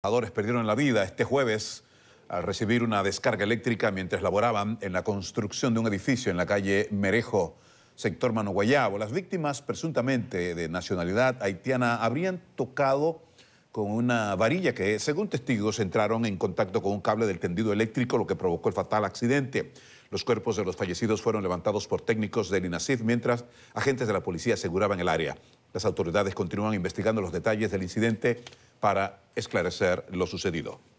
trabajadores perdieron la vida este jueves al recibir una descarga eléctrica mientras laboraban en la construcción de un edificio en la calle Merejo, sector Guayabo. Las víctimas, presuntamente de nacionalidad haitiana, habrían tocado con una varilla que, según testigos, entraron en contacto con un cable del tendido eléctrico, lo que provocó el fatal accidente. Los cuerpos de los fallecidos fueron levantados por técnicos del INACID, mientras agentes de la policía aseguraban el área. Las autoridades continúan investigando los detalles del incidente para esclarecer lo sucedido.